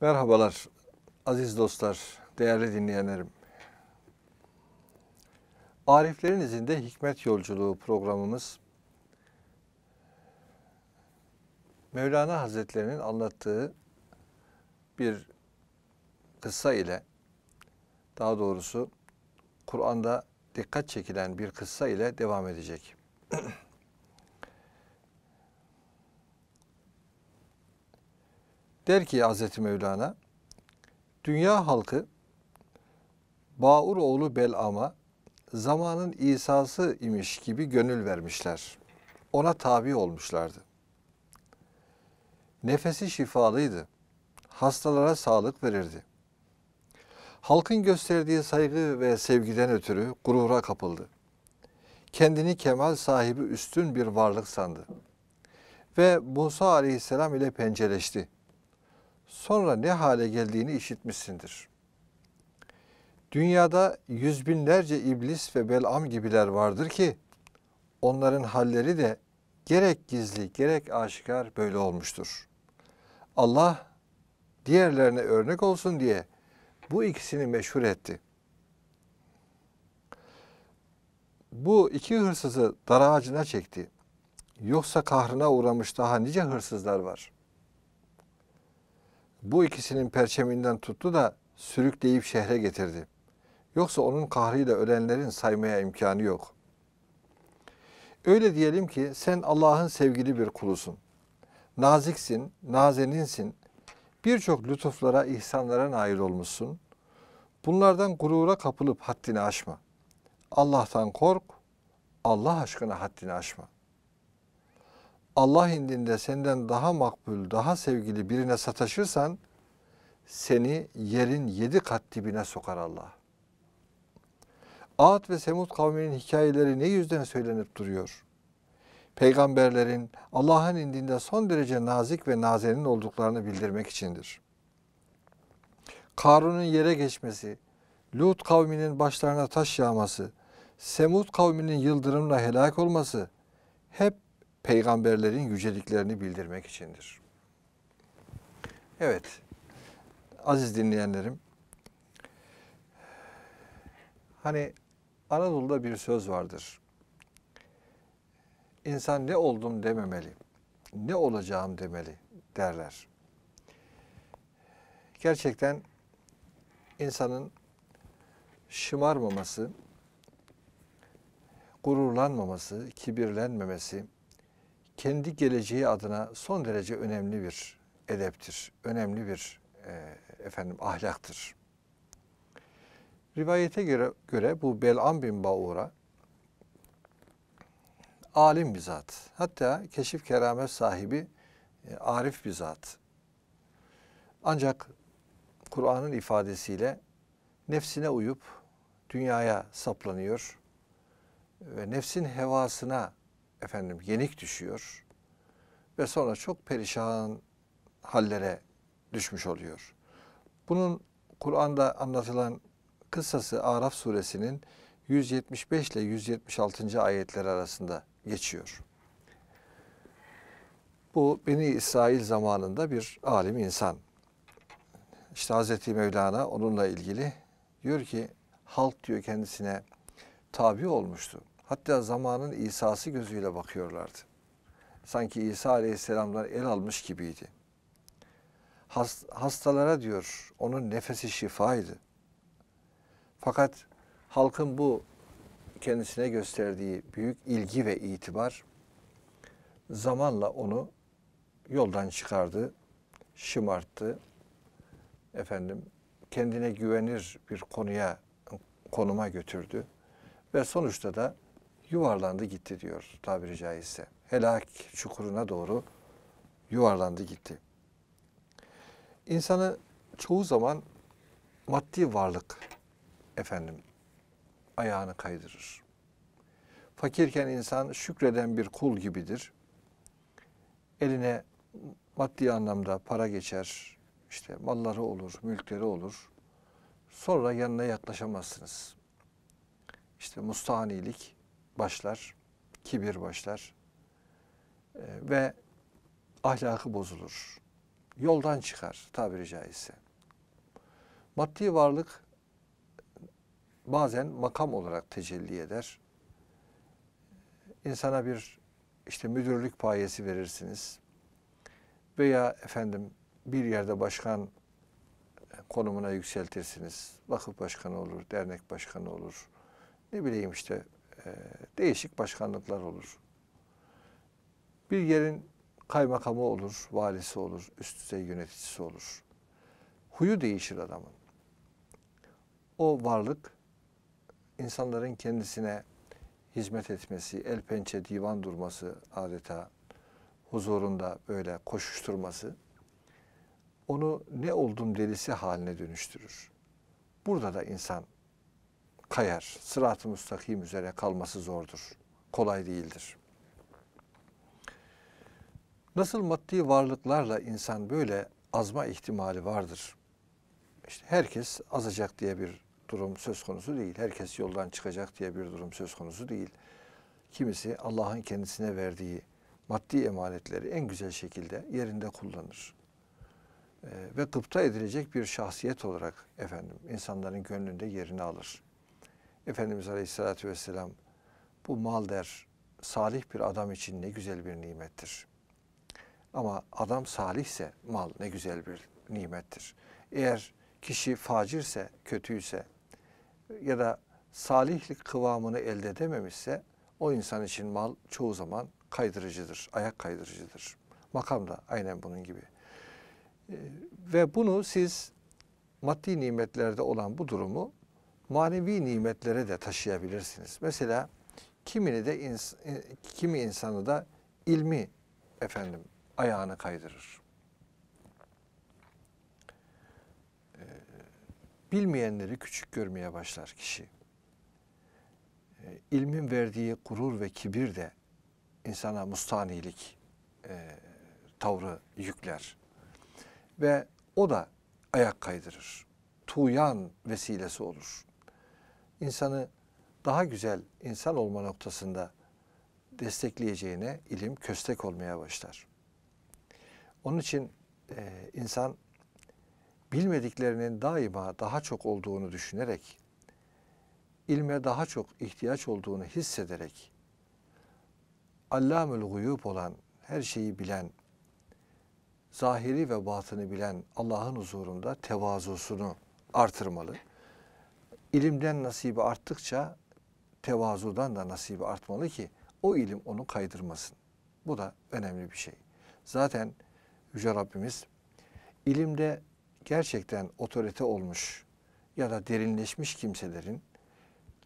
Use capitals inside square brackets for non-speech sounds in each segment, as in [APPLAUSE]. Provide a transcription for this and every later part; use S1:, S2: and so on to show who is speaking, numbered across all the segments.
S1: Merhabalar aziz dostlar, değerli dinleyenlerim. Ariflerin izinde Hikmet Yolculuğu programımız Mevlana Hazretlerinin anlattığı bir kıssa ile daha doğrusu Kur'an'da dikkat çekilen bir kıssa ile devam edecek. [CLEARS THROAT] Der ki Hazreti Mevlana, dünya halkı Bağur oğlu Belam'a zamanın İsa'sı imiş gibi gönül vermişler. Ona tabi olmuşlardı. Nefesi şifalıydı. Hastalara sağlık verirdi. Halkın gösterdiği saygı ve sevgiden ötürü gurura kapıldı. Kendini kemal sahibi üstün bir varlık sandı. Ve Musa aleyhisselam ile pencereşti sonra ne hale geldiğini işitmişsindir. Dünyada yüz binlerce iblis ve belam gibiler vardır ki onların halleri de gerek gizli gerek aşikar böyle olmuştur. Allah diğerlerine örnek olsun diye bu ikisini meşhur etti. Bu iki hırsızı dar ağacına çekti. Yoksa kahrına uğramış daha nice hırsızlar var.'' bu ikisinin perçeminden tuttu da sürükleyip şehre getirdi. Yoksa onun kahriyle ölenlerin saymaya imkanı yok. Öyle diyelim ki sen Allah'ın sevgili bir kulusun. Naziksin, nazeninsin. Birçok lütuflara, ihsanlara nail olmuşsun. Bunlardan gurura kapılıp haddini aşma. Allah'tan kork, Allah aşkına haddini aşma.'' Allah indinde senden daha makbul, daha sevgili birine sataşırsan seni yerin yedi kat dibine sokar Allah. Ad ve Semud kavminin hikayeleri ne yüzden söylenip duruyor? Peygamberlerin Allah'ın indinde son derece nazik ve nazenin olduklarını bildirmek içindir. Karun'un yere geçmesi, Lut kavminin başlarına taş yağması, Semud kavminin yıldırımla helak olması hep peygamberlerin yüceliklerini bildirmek içindir. Evet, aziz dinleyenlerim, hani Anadolu'da bir söz vardır. İnsan ne oldum dememeli, ne olacağım demeli derler. Gerçekten insanın şımarmaması, gururlanmaması, kibirlenmemesi, kendi geleceği adına son derece önemli bir edeptir. Önemli bir e, efendim ahlaktır. Rivayete göre, göre bu Bel'am bin Baura alim bir zat. Hatta keşif keramet sahibi e, arif bir zat. Ancak Kur'an'ın ifadesiyle nefsine uyup dünyaya saplanıyor ve nefsin hevasına efendim yenik düşüyor ve sonra çok perişan hallere düşmüş oluyor. Bunun Kur'an'da anlatılan kıssası Araf suresinin 175 ile 176. ayetler arasında geçiyor. Bu Beni İsrail zamanında bir alim insan. İşte Hazreti Mevlana onunla ilgili diyor ki halk diyor kendisine tabi olmuştu hatta zamanın İsa'sı gözüyle bakıyorlardı. Sanki İsa Aleyhisselam'dan el almış gibiydi. hastalara diyor onun nefesi şifaydı. Fakat halkın bu kendisine gösterdiği büyük ilgi ve itibar zamanla onu yoldan çıkardı, şımarttı. Efendim kendine güvenir bir konuya konuma götürdü ve sonuçta da yuvarlandı gitti diyor tabiri caizse. Helak çukuruna doğru yuvarlandı gitti. İnsanı çoğu zaman maddi varlık efendim ayağını kaydırır. Fakirken insan şükreden bir kul gibidir. Eline maddi anlamda para geçer, işte malları olur, mülkleri olur. Sonra yanına yaklaşamazsınız. İşte mustanilik başlar, kibir başlar e, ve ahlakı bozulur. Yoldan çıkar tabiri caizse. Maddi varlık bazen makam olarak tecelli eder. İnsana bir işte müdürlük payesi verirsiniz. Veya efendim bir yerde başkan konumuna yükseltirsiniz. Vakıf başkanı olur, dernek başkanı olur. Ne bileyim işte ee, değişik başkanlıklar olur. Bir yerin kaymakamı olur, valisi olur, üst düzey yöneticisi olur. Huyu değişir adamın. O varlık insanların kendisine hizmet etmesi, el pençe divan durması adeta huzurunda böyle koşuşturması onu ne oldum delisi haline dönüştürür. Burada da insan kayar. Sırat-ı müstakim üzere kalması zordur. Kolay değildir. Nasıl maddi varlıklarla insan böyle azma ihtimali vardır. İşte herkes azacak diye bir durum söz konusu değil. Herkes yoldan çıkacak diye bir durum söz konusu değil. Kimisi Allah'ın kendisine verdiği maddi emanetleri en güzel şekilde yerinde kullanır. Ee, ve gıpta edilecek bir şahsiyet olarak efendim insanların gönlünde yerini alır. Efendimiz Aleyhisselatü Vesselam bu mal der salih bir adam için ne güzel bir nimettir. Ama adam salihse mal ne güzel bir nimettir. Eğer kişi facirse, kötüyse ya da salihlik kıvamını elde edememişse o insan için mal çoğu zaman kaydırıcıdır, ayak kaydırıcıdır. Makam da aynen bunun gibi. Ee, ve bunu siz maddi nimetlerde olan bu durumu manevi nimetlere de taşıyabilirsiniz. Mesela kimini de ins e, kimi insanı da ilmi efendim ayağını kaydırır. Ee, bilmeyenleri küçük görmeye başlar kişi. Ee, ilmin verdiği gurur ve kibir de insana mustanilik e, tavrı yükler. Ve o da ayak kaydırır. Tuyan vesilesi olur insanı daha güzel insan olma noktasında destekleyeceğine ilim köstek olmaya başlar. Onun için e, insan bilmediklerinin daima daha çok olduğunu düşünerek, ilme daha çok ihtiyaç olduğunu hissederek, Allamül guyub olan, her şeyi bilen, zahiri ve batını bilen Allah'ın huzurunda tevazusunu artırmalı ilimden nasibi arttıkça tevazudan da nasibi artmalı ki o ilim onu kaydırmasın. Bu da önemli bir şey. Zaten Yüce Rabbimiz ilimde gerçekten otorite olmuş ya da derinleşmiş kimselerin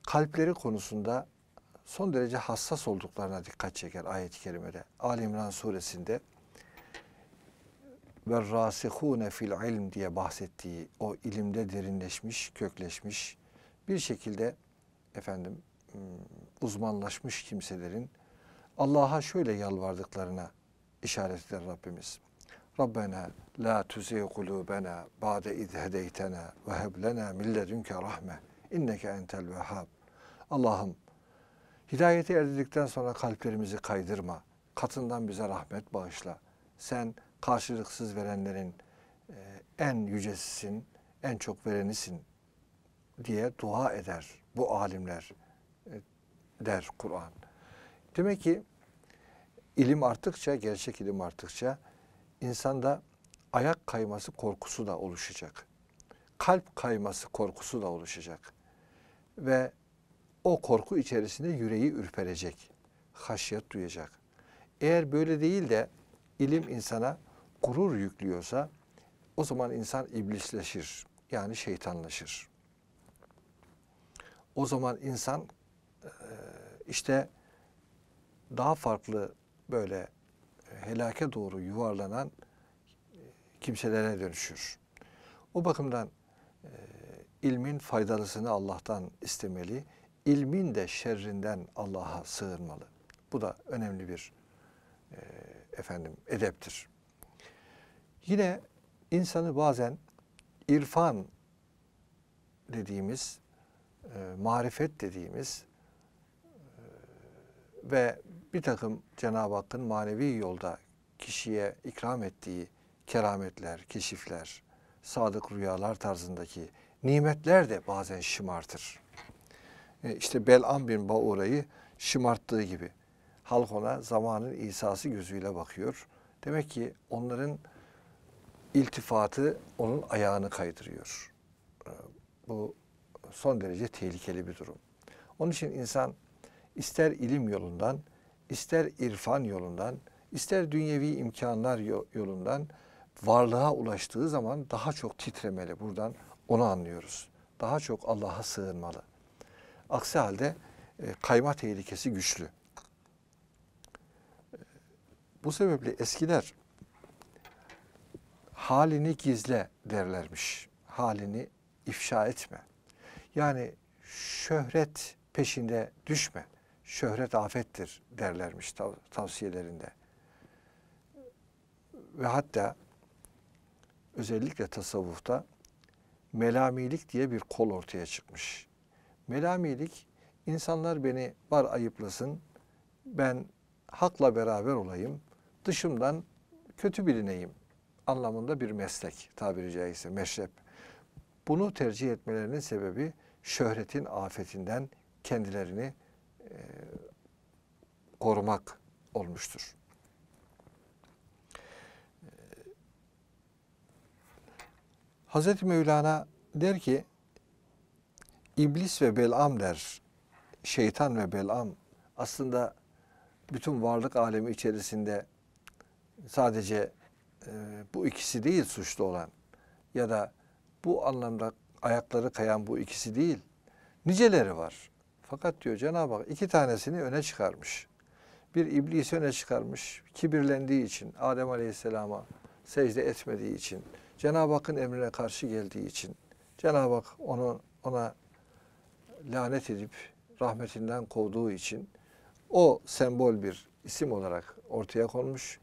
S1: kalpleri konusunda son derece hassas olduklarına dikkat çeker ayet-i kerimede. Ali İmran suresinde ve rasihune fil ilm diye bahsettiği o ilimde derinleşmiş, kökleşmiş, bir şekilde efendim ıı, uzmanlaşmış kimselerin Allah'a şöyle yalvardıklarına işaret eder Rabbimiz. Rabbena la tuzigh kulubena ba'de iz hedeytena ve heb lena min ledunke rahme inneke entel vehhab. Allah'ım hidayete erdirdikten sonra kalplerimizi kaydırma. Katından bize rahmet bağışla. Sen karşılıksız verenlerin ıı, en yücesisin, en çok verenisin diye dua eder bu alimler e, der Kur'an. Demek ki ilim arttıkça, gerçek ilim arttıkça insanda ayak kayması korkusu da oluşacak. Kalp kayması korkusu da oluşacak. Ve o korku içerisinde yüreği ürperecek. Haşyet duyacak. Eğer böyle değil de ilim insana gurur yüklüyorsa o zaman insan iblisleşir. Yani şeytanlaşır o zaman insan işte daha farklı böyle helake doğru yuvarlanan kimselere dönüşür. O bakımdan ilmin faydalısını Allah'tan istemeli, ilmin de şerrinden Allah'a sığınmalı. Bu da önemli bir efendim edeptir. Yine insanı bazen irfan dediğimiz e, marifet dediğimiz e, ve bir takım Cenab-ı Hakk'ın manevi yolda kişiye ikram ettiği kerametler, keşifler, sadık rüyalar tarzındaki nimetler de bazen şımartır. E, işte Bel'am bin Ba'ura'yı şımarttığı gibi halk ona zamanın İsa'sı gözüyle bakıyor. Demek ki onların iltifatı onun ayağını kaydırıyor. E, bu son derece tehlikeli bir durum. Onun için insan ister ilim yolundan, ister irfan yolundan, ister dünyevi imkanlar yolundan varlığa ulaştığı zaman daha çok titremeli buradan onu anlıyoruz. Daha çok Allah'a sığınmalı. Aksi halde e, kayma tehlikesi güçlü. E, bu sebeple eskiler halini gizle derlermiş. Halini ifşa etme. Yani şöhret peşinde düşme. Şöhret afettir derlermiş tav tavsiyelerinde. Ve hatta özellikle tasavvufta melamilik diye bir kol ortaya çıkmış. Melamilik insanlar beni var ayıplasın, ben hakla beraber olayım, dışımdan kötü bilineyim anlamında bir meslek tabiri caizse meşrep. Bunu tercih etmelerinin sebebi şöhretin afetinden kendilerini e, korumak olmuştur. Hazreti Hz. Mevlana der ki, İblis ve Belam der, şeytan ve Belam aslında bütün varlık alemi içerisinde sadece e, bu ikisi değil suçlu olan ya da bu anlamda ayakları kayan bu ikisi değil. Niceleri var. Fakat diyor Cenab-ı Hak iki tanesini öne çıkarmış. Bir iblis öne çıkarmış. Kibirlendiği için, Adem Aleyhisselam'a secde etmediği için, Cenab-ı Hakk'ın emrine karşı geldiği için, Cenab-ı Hak onu, ona lanet edip rahmetinden kovduğu için o sembol bir isim olarak ortaya konmuş.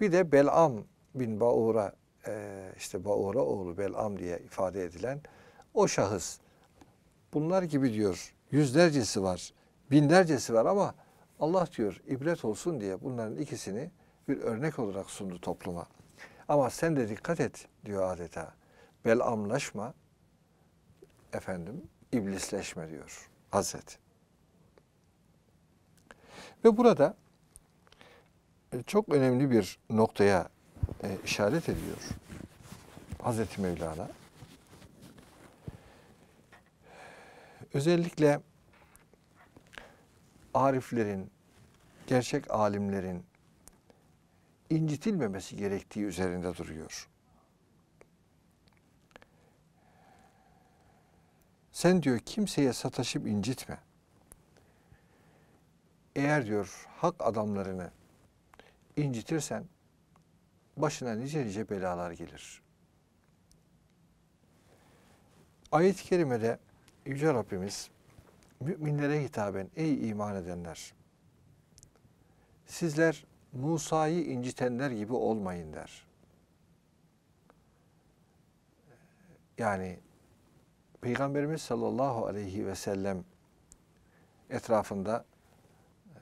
S1: Bir de Belam bin Baura e, işte Baura oğlu Belam diye ifade edilen o şahıs. Bunlar gibi diyor yüzlercesi var, binlercesi var ama Allah diyor ibret olsun diye bunların ikisini bir örnek olarak sundu topluma. Ama sen de dikkat et diyor adeta. Belamlaşma, efendim iblisleşme diyor Hazreti. Ve burada e, çok önemli bir noktaya e, işaret ediyor Hazreti Mevlana. Özellikle ariflerin, gerçek alimlerin incitilmemesi gerektiği üzerinde duruyor. Sen diyor kimseye sataşıp incitme. Eğer diyor hak adamlarını incitirsen başına nice nice belalar gelir. Ayet-i kerimede Yüce Rabbimiz müminlere hitaben ey iman edenler sizler Musa'yı incitenler gibi olmayın der. Yani Peygamberimiz sallallahu aleyhi ve sellem etrafında e,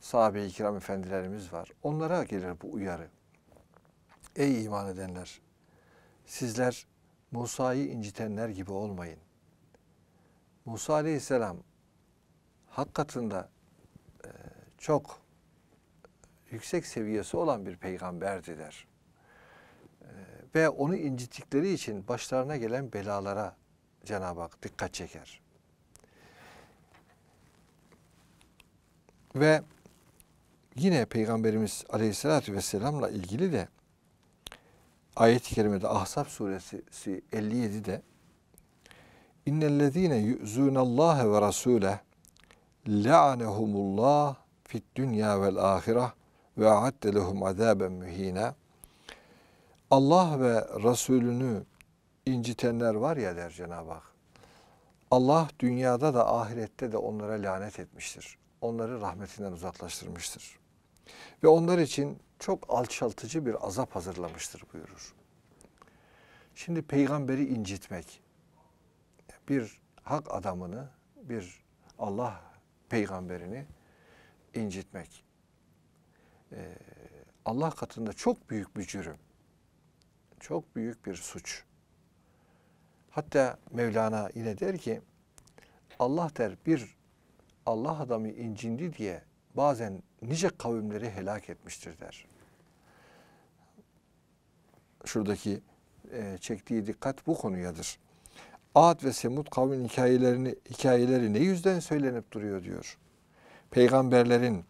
S1: sahabe-i kiram efendilerimiz var. Onlara gelir bu uyarı. Ey iman edenler! Sizler Musa'yı incitenler gibi olmayın. Musa aleyhisselam hakikatında e, çok yüksek seviyesi olan bir peygamberdi der. E, ve onu incittikleri için başlarına gelen belalara Cenab-ı Hak dikkat çeker. Ve yine Peygamberimiz Aleyhisselatü Vesselam'la ilgili de ayet-i kerimede Ahzab suresi 57'de İnnellezîne yu'zûnallâhe ve rasûleh le'anehumullâh fit dünya vel âhireh ve a'adde lehum azâben mühîne Allah ve Resulünü incitenler var ya der Cenab-ı Hak. Allah dünyada da ahirette de onlara lanet etmiştir. Onları rahmetinden uzaklaştırmıştır. Ve onlar için çok alçaltıcı bir azap hazırlamıştır buyurur. Şimdi peygamberi incitmek, bir hak adamını, bir Allah peygamberini incitmek. Ee, Allah katında çok büyük bir cürüm, çok büyük bir suç. Hatta Mevlana yine der ki, Allah der bir Allah adamı incindi diye bazen nice kavimleri helak etmiştir der şuradaki e, çektiği dikkat bu konuyadır. Ad ve Semud kavmin hikayelerini, hikayeleri ne yüzden söylenip duruyor diyor. Peygamberlerin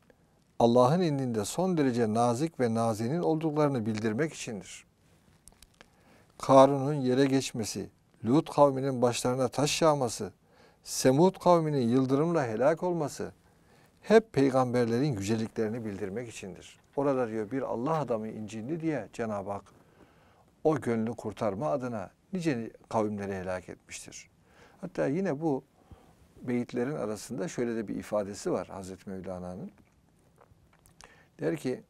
S1: Allah'ın indinde son derece nazik ve nazinin olduklarını bildirmek içindir. Karun'un yere geçmesi, Lut kavminin başlarına taş yağması, Semud kavminin yıldırımla helak olması hep peygamberlerin yüceliklerini bildirmek içindir. Orada diyor bir Allah adamı incindi diye Cenab-ı Hak o gönlü kurtarma adına nice kavimleri helak etmiştir. Hatta yine bu beyitlerin arasında şöyle de bir ifadesi var Hazreti Mevlana'nın. Der ki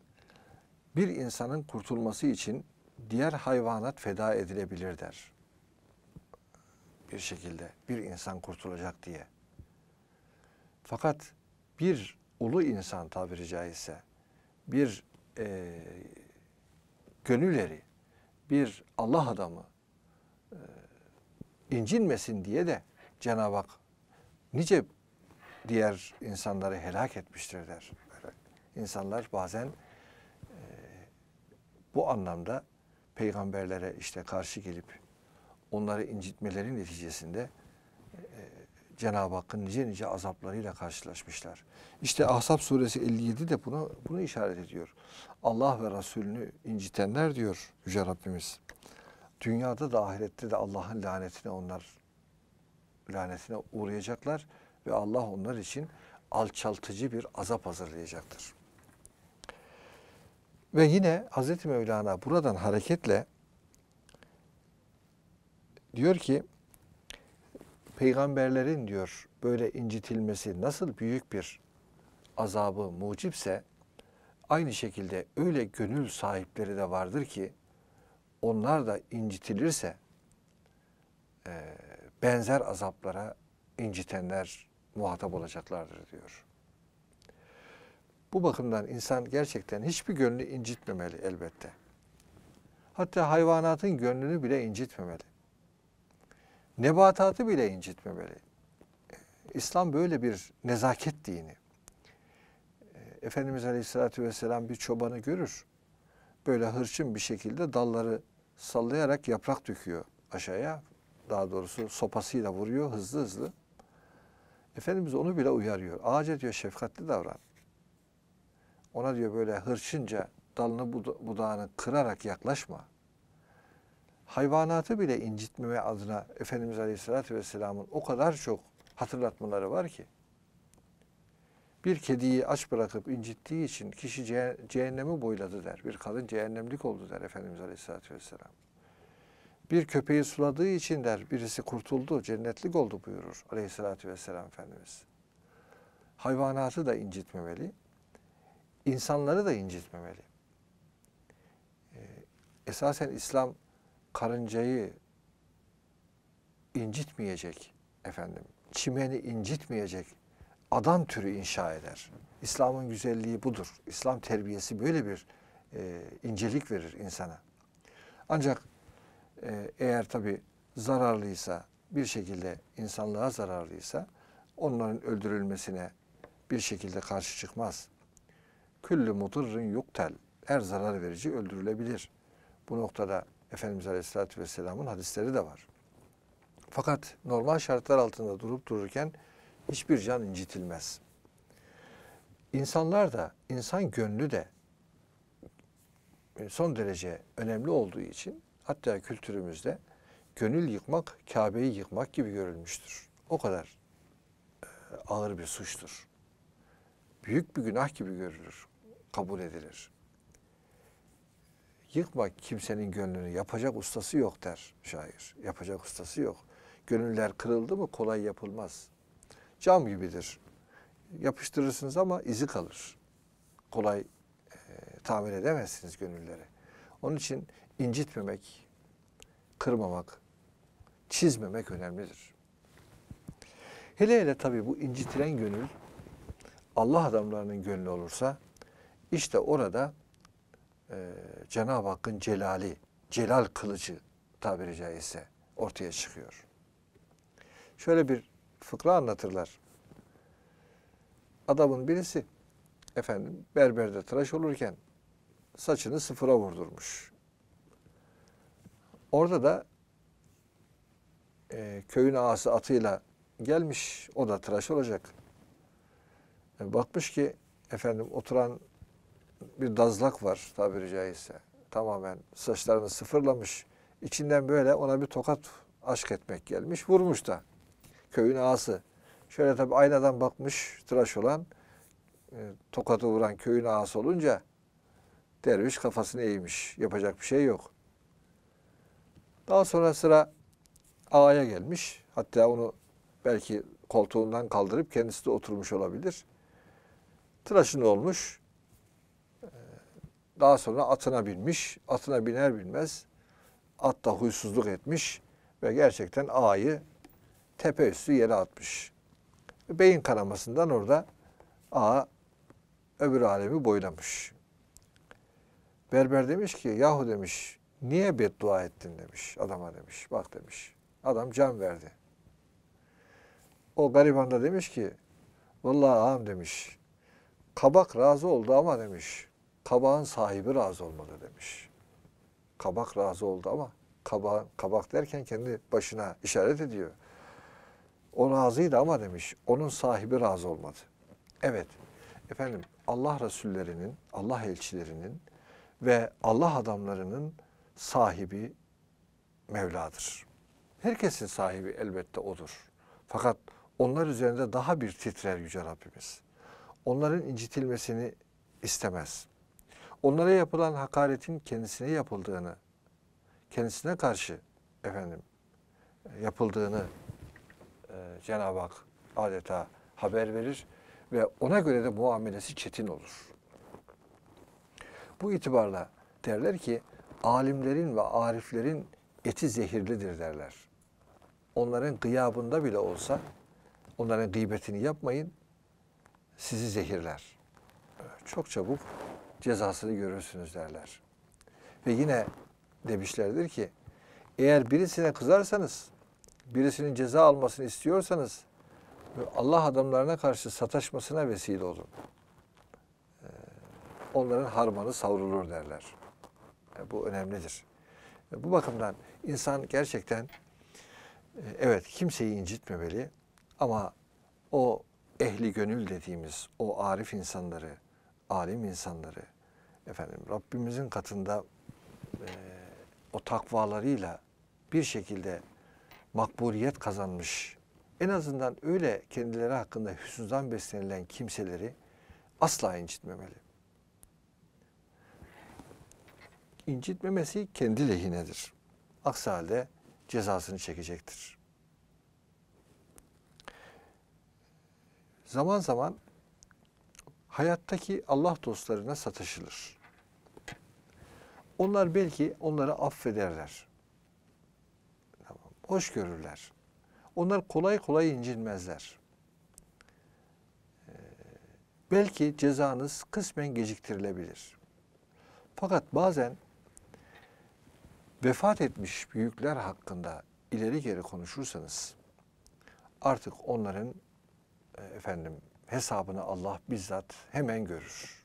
S1: bir insanın kurtulması için diğer hayvanat feda edilebilir der. Bir şekilde bir insan kurtulacak diye. Fakat bir ulu insan tabiri caizse bir e, gönülleri bir Allah adamı e, incinmesin diye de Cenab-ı Hak nice diğer insanları helak etmiştir der. Böyle bazen e, bu anlamda peygamberlere işte karşı gelip onları incitmelerin neticesinde Cenab-ı Hakk'ın nice nice azaplarıyla karşılaşmışlar. İşte Ahzab suresi 57 de buna, bunu işaret ediyor. Allah ve Resulünü incitenler diyor Yüce Rabbimiz. Dünyada da ahirette de Allah'ın lanetine onlar lanetine uğrayacaklar ve Allah onlar için alçaltıcı bir azap hazırlayacaktır. Ve yine Hazreti Mevlana buradan hareketle diyor ki peygamberlerin diyor böyle incitilmesi nasıl büyük bir azabı mucipse aynı şekilde öyle gönül sahipleri de vardır ki onlar da incitilirse e, benzer azaplara incitenler muhatap olacaklardır diyor. Bu bakımdan insan gerçekten hiçbir gönlü incitmemeli elbette. Hatta hayvanatın gönlünü bile incitmemeli nebatatı bile incitmemeli. Ee, İslam böyle bir nezaket dini. Ee, Efendimiz Aleyhisselatü Vesselam bir çobanı görür. Böyle hırçın bir şekilde dalları sallayarak yaprak döküyor aşağıya. Daha doğrusu sopasıyla vuruyor hızlı hızlı. Efendimiz onu bile uyarıyor. Ağaca diyor şefkatli davran. Ona diyor böyle hırçınca dalını buda- budağını kırarak yaklaşma hayvanatı bile incitmeme adına Efendimiz Aleyhisselatü Vesselam'ın o kadar çok hatırlatmaları var ki. Bir kediyi aç bırakıp incittiği için kişi cehennemi boyladı der. Bir kadın cehennemlik oldu der Efendimiz Aleyhisselatü Vesselam. Bir köpeği suladığı için der birisi kurtuldu, cennetlik oldu buyurur Aleyhisselatü Vesselam Efendimiz. Hayvanatı da incitmemeli, insanları da incitmemeli. Ee, esasen İslam karıncayı incitmeyecek efendim, çimeni incitmeyecek adam türü inşa eder. İslam'ın güzelliği budur. İslam terbiyesi böyle bir e, incelik verir insana. Ancak e, eğer tabi zararlıysa, bir şekilde insanlığa zararlıysa onların öldürülmesine bir şekilde karşı çıkmaz. Küllü mutirrin yuktel. Her zarar verici öldürülebilir. Bu noktada Efendimiz Aleyhisselatü Vesselam'ın hadisleri de var. Fakat normal şartlar altında durup dururken hiçbir can incitilmez. İnsanlar da, insan gönlü de e, son derece önemli olduğu için hatta kültürümüzde gönül yıkmak Kabe'yi yıkmak gibi görülmüştür. O kadar e, ağır bir suçtur. Büyük bir günah gibi görülür, kabul edilir. Yıkma kimsenin gönlünü. Yapacak ustası yok der şair. Yapacak ustası yok. Gönüller kırıldı mı kolay yapılmaz. Cam gibidir. Yapıştırırsınız ama izi kalır. Kolay e, tamir edemezsiniz gönülleri. Onun için incitmemek, kırmamak, çizmemek önemlidir. Hele hele tabii bu incitilen gönül Allah adamlarının gönlü olursa işte orada e, Cenab-ı Hakk'ın celali, celal kılıcı tabiri caizse ortaya çıkıyor. Şöyle bir fıkra anlatırlar. Adamın birisi efendim berberde tıraş olurken saçını sıfıra vurdurmuş. Orada da e, köyün ağası atıyla gelmiş. O da tıraş olacak. E, bakmış ki efendim oturan bir dazlak var tabiri caizse. Tamamen saçlarını sıfırlamış. İçinden böyle ona bir tokat aşk etmek gelmiş. Vurmuş da. Köyün ağası. Şöyle tabi aynadan bakmış tıraş olan e, tokatı vuran köyün ağası olunca derviş kafasını eğmiş. Yapacak bir şey yok. Daha sonra sıra ağaya gelmiş. Hatta onu belki koltuğundan kaldırıp kendisi de oturmuş olabilir. Tıraşın olmuş. Daha sonra atına binmiş. Atına biner binmez at da huysuzluk etmiş ve gerçekten ağayı tepe üstü yere atmış. Beyin kanamasından orada ağa öbür alemi boylamış. Berber demiş ki yahu demiş niye beddua ettin demiş adama demiş bak demiş. Adam can verdi. O gariban da demiş ki vallahi ağam demiş kabak razı oldu ama demiş kabağın sahibi razı olmalı demiş. Kabak razı oldu ama kabak, kabak derken kendi başına işaret ediyor. O razıydı ama demiş onun sahibi razı olmadı. Evet efendim Allah Resullerinin, Allah elçilerinin ve Allah adamlarının sahibi Mevla'dır. Herkesin sahibi elbette odur. Fakat onlar üzerinde daha bir titrer Yüce Rabbimiz. Onların incitilmesini istemez onlara yapılan hakaretin kendisine yapıldığını, kendisine karşı efendim e, yapıldığını e, Cenab-ı Hak adeta haber verir ve ona göre de muamelesi çetin olur. Bu itibarla derler ki alimlerin ve ariflerin eti zehirlidir derler. Onların gıyabında bile olsa onların gıybetini yapmayın sizi zehirler. Çok çabuk cezasını görürsünüz derler. Ve yine demişlerdir ki eğer birisine kızarsanız, birisinin ceza almasını istiyorsanız Allah adamlarına karşı sataşmasına vesile olun. Ee, onların harmanı savrulur derler. E, bu önemlidir. E, bu bakımdan insan gerçekten e, evet kimseyi incitmemeli ama o ehli gönül dediğimiz o arif insanları, alim insanları efendim Rabbimizin katında e, o takvalarıyla bir şekilde makburiyet kazanmış en azından öyle kendileri hakkında hüsnüzden beslenilen kimseleri asla incitmemeli. İncitmemesi kendi lehinedir. Aksi halde cezasını çekecektir. Zaman zaman hayattaki Allah dostlarına sataşılır. Onlar belki onları affederler. Tamam, hoş görürler. Onlar kolay kolay incinmezler. Ee, belki cezanız kısmen geciktirilebilir. Fakat bazen vefat etmiş büyükler hakkında ileri geri konuşursanız artık onların e, efendim hesabını Allah bizzat hemen görür.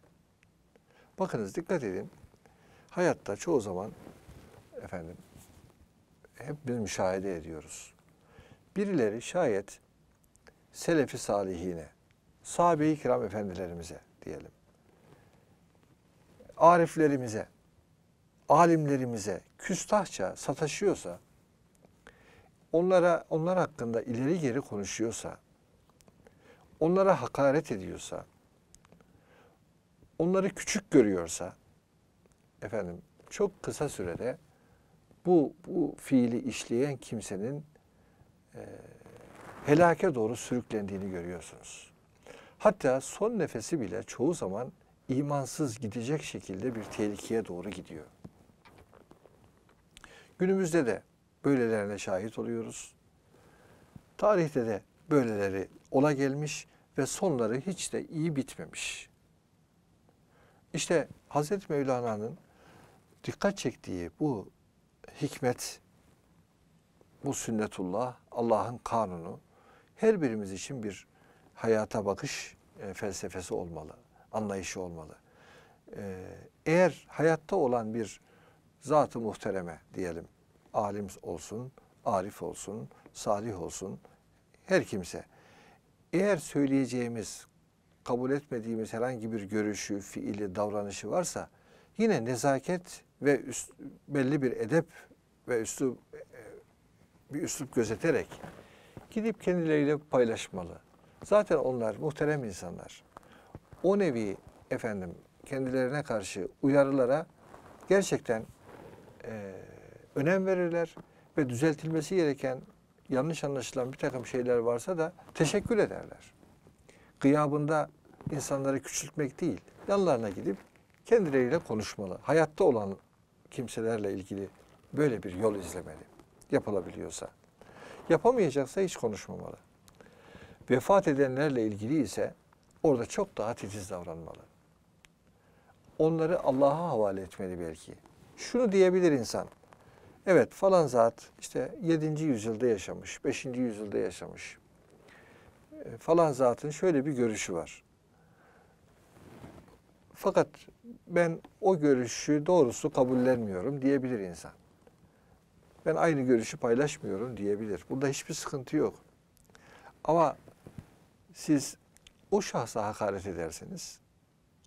S1: Bakınız dikkat edin. Hayatta çoğu zaman efendim hep bir müşahede ediyoruz. Birileri şayet selefi salihine, sahabe-i kiram efendilerimize diyelim, ariflerimize, alimlerimize küstahça sataşıyorsa, onlara onlar hakkında ileri geri konuşuyorsa, onlara hakaret ediyorsa, onları küçük görüyorsa, efendim çok kısa sürede bu, bu fiili işleyen kimsenin e, helake doğru sürüklendiğini görüyorsunuz. Hatta son nefesi bile çoğu zaman imansız gidecek şekilde bir tehlikeye doğru gidiyor. Günümüzde de böylelerine şahit oluyoruz. Tarihte de böyleleri ola gelmiş ve sonları hiç de iyi bitmemiş. İşte Hazreti Mevlana'nın dikkat çektiği bu hikmet, bu sünnetullah, Allah'ın kanunu her birimiz için bir hayata bakış e, felsefesi olmalı, anlayışı olmalı. E, eğer hayatta olan bir zat-ı muhtereme diyelim, alim olsun, arif olsun, salih olsun, her kimse eğer söyleyeceğimiz, kabul etmediğimiz herhangi bir görüşü, fiili, davranışı varsa yine nezaket ve üst, belli bir edep ve üslup e, bir üslup gözeterek gidip kendileriyle paylaşmalı. Zaten onlar muhterem insanlar. O nevi efendim kendilerine karşı uyarılara gerçekten e, önem verirler ve düzeltilmesi gereken yanlış anlaşılan bir takım şeyler varsa da teşekkür ederler. Gıyabında insanları küçültmek değil, yanlarına gidip kendileriyle konuşmalı. Hayatta olan kimselerle ilgili böyle bir yol izlemeli. Yapılabiliyorsa. Yapamayacaksa hiç konuşmamalı. Vefat edenlerle ilgili ise orada çok daha titiz davranmalı. Onları Allah'a havale etmeli belki. Şunu diyebilir insan. Evet falan zat işte 7. yüzyılda yaşamış, 5. yüzyılda yaşamış. E, falan zatın şöyle bir görüşü var. Fakat ben o görüşü doğrusu kabullenmiyorum diyebilir insan. Ben aynı görüşü paylaşmıyorum diyebilir. Burada hiçbir sıkıntı yok. Ama siz o şahsa hakaret ederseniz,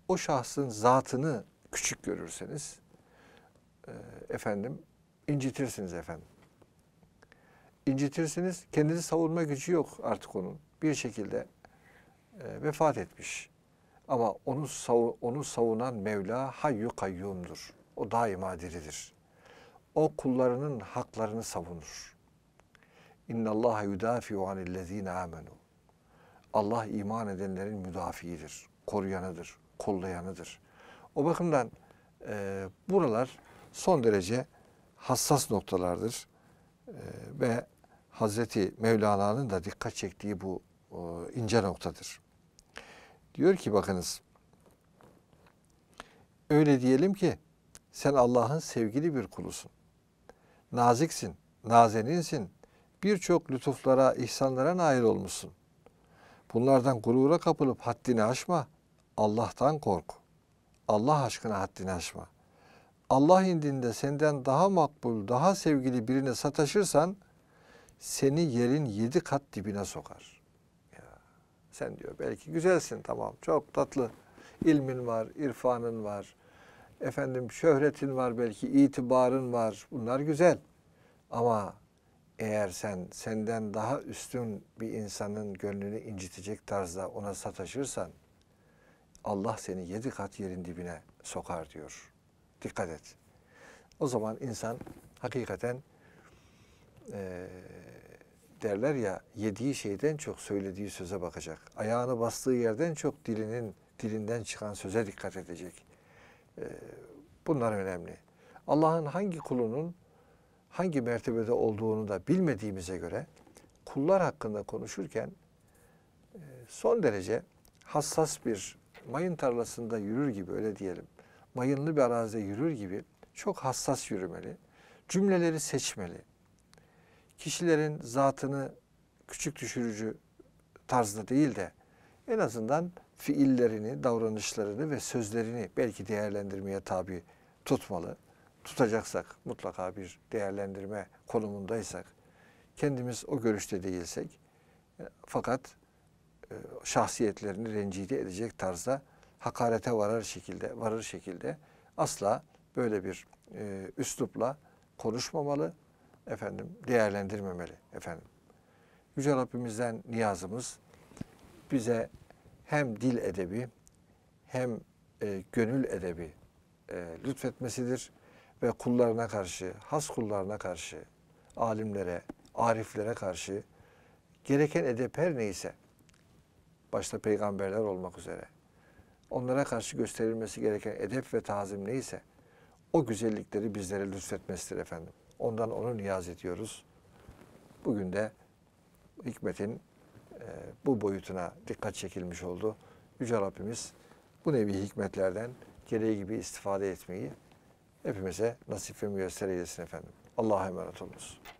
S1: o şahsın zatını küçük görürseniz, e, efendim incitirsiniz efendim. İncitirsiniz. Kendinizi savunma gücü yok artık onun. Bir şekilde e, vefat etmiş. Ama onu, sav onu savunan Mevla hayyu kayyumdur. O daima diridir. O kullarının haklarını savunur. İnna Allah yudafiu anillezine amenu. Allah iman edenlerin müdafiidir, koruyanıdır, kollayanıdır. O bakımdan e, buralar son derece hassas noktalardır. E, ve Hazreti Mevlana'nın da dikkat çektiği bu e, ince noktadır. Diyor ki bakınız öyle diyelim ki sen Allah'ın sevgili bir kulusun. Naziksin, nazeninsin. Birçok lütuflara, ihsanlara nail olmuşsun. Bunlardan gurura kapılıp haddini aşma. Allah'tan kork. Allah aşkına haddini aşma.'' Allah indinde senden daha makbul, daha sevgili birine sataşırsan seni yerin yedi kat dibine sokar. Ya, sen diyor belki güzelsin tamam çok tatlı ilmin var, irfanın var, efendim şöhretin var belki itibarın var bunlar güzel. Ama eğer sen senden daha üstün bir insanın gönlünü incitecek tarzda ona sataşırsan Allah seni yedi kat yerin dibine sokar diyor. Dikkat et. O zaman insan hakikaten e, derler ya yediği şeyden çok söylediği söze bakacak. Ayağını bastığı yerden çok dilinin dilinden çıkan söze dikkat edecek. E, bunlar önemli. Allah'ın hangi kulunun hangi mertebede olduğunu da bilmediğimize göre kullar hakkında konuşurken son derece hassas bir mayın tarlasında yürür gibi öyle diyelim mayınlı bir araziye yürür gibi çok hassas yürümeli. Cümleleri seçmeli. Kişilerin zatını küçük düşürücü tarzda değil de en azından fiillerini, davranışlarını ve sözlerini belki değerlendirmeye tabi tutmalı. Tutacaksak mutlaka bir değerlendirme konumundaysak, kendimiz o görüşte değilsek e, fakat e, şahsiyetlerini rencide edecek tarzda hakarete varar şekilde varır şekilde asla böyle bir e, üslupla konuşmamalı efendim değerlendirmemeli efendim. Yüce Rabbimizden niyazımız bize hem dil edebi hem e, gönül edebi e, lütfetmesidir ve kullarına karşı, has kullarına karşı, alimlere, ariflere karşı gereken edep her neyse başta peygamberler olmak üzere onlara karşı gösterilmesi gereken edep ve tazim neyse o güzellikleri bizlere lütfetmesidir efendim. Ondan onu niyaz ediyoruz. Bugün de hikmetin e, bu boyutuna dikkat çekilmiş oldu. Yüce Rabbimiz bu nevi hikmetlerden gereği gibi istifade etmeyi hepimize nasip ve müyesser eylesin efendim. Allah'a emanet olunuz.